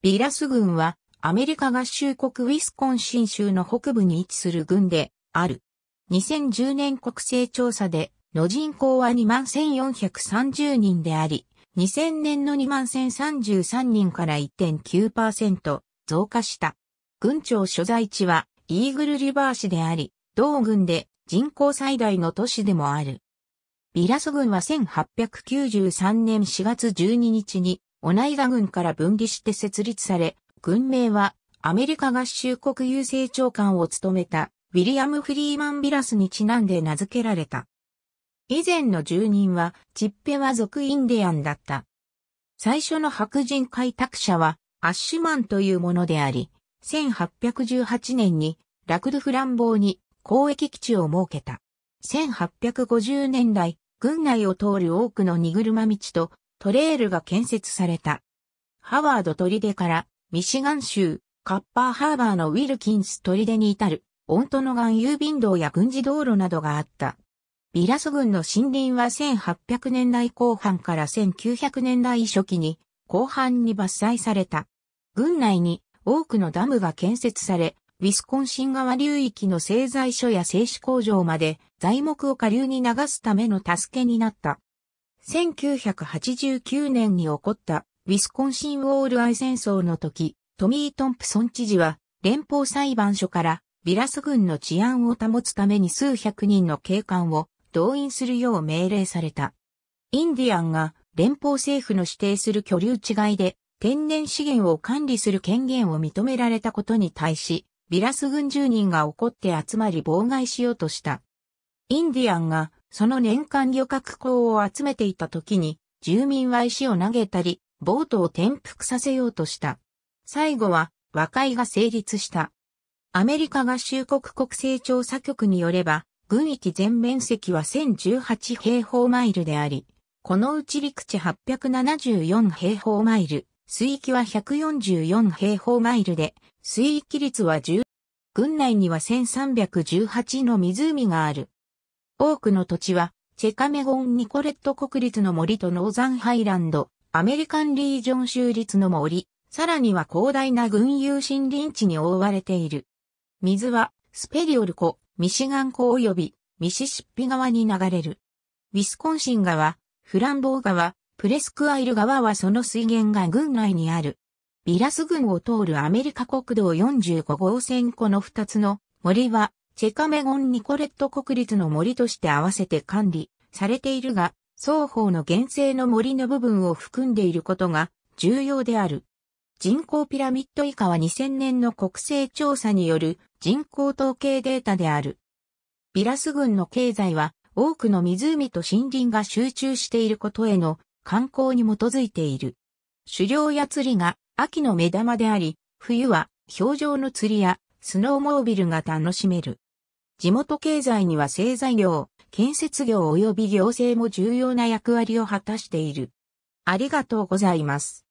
ビラス軍はアメリカ合衆国ウィスコンシン州の北部に位置する軍である。2010年国勢調査での人口は21,430人であり、2000年の21,033人から1.9%増加した。軍庁所在地はイーグルリバー市であり、同軍で人口最大の都市でもある。ビラス軍は1893年4月12日にオナイダ軍から分離して設立され、軍名はアメリカ合衆国郵政長官を務めたウィリアム・フリーマン・ビラスにちなんで名付けられた。以前の住人はチッペは族インディアンだった。最初の白人開拓者はアッシュマンというものであり、1818年にラクドフランボーに交易基地を設けた。1850年代、軍内を通る多くの荷車道とトレールが建設された。ハワード砦から、ミシガン州、カッパーハーバーのウィルキンス砦に至る、オントノガン郵便道や軍事道路などがあった。ビラス軍の森林は1800年代後半から1900年代初期に、後半に伐採された。軍内に多くのダムが建設され、ウィスコンシン川流域の製材所や製紙工場まで材木を下流に流すための助けになった。1989年に起こったウィスコンシンウォールアイ戦争の時、トミー・トンプソン知事は連邦裁判所からビラス軍の治安を保つために数百人の警官を動員するよう命令された。インディアンが連邦政府の指定する居留地外で天然資源を管理する権限を認められたことに対し、ビラス軍住人が怒って集まり妨害しようとした。インディアンがその年間漁獲港を集めていた時に、住民は石を投げたり、ボートを転覆させようとした。最後は和解が成立した。アメリカ合衆国国勢調査局によれば、軍域全面積は1018平方マイルであり、このうち陸地874平方マイル、水域は144平方マイルで、水域率は10、軍内には1318の湖がある。多くの土地は、チェカメゴン・ニコレット国立の森とノーザンハイランド、アメリカンリージョン州立の森、さらには広大な群雄森林地に覆われている。水は、スペリオル湖、ミシガン湖及び、ミシシッピ川に流れる。ウィスコンシン川、フランボー川、プレスクアイル川はその水源が郡内にある。ビラス郡を通るアメリカ国道45号線この2つの森はチェカメゴン・ニコレット国立の森として合わせて管理されているが、双方の原生の森の部分を含んでいることが重要である。人口ピラミッド以下は2000年の国勢調査による人口統計データである。ビラス郡の経済は多くの湖と森林が集中していることへの観光に基づいている。狩猟や釣りが秋の目玉であり、冬は氷上の釣りやスノーモービルが楽しめる。地元経済には製材業、建設業及び行政も重要な役割を果たしている。ありがとうございます。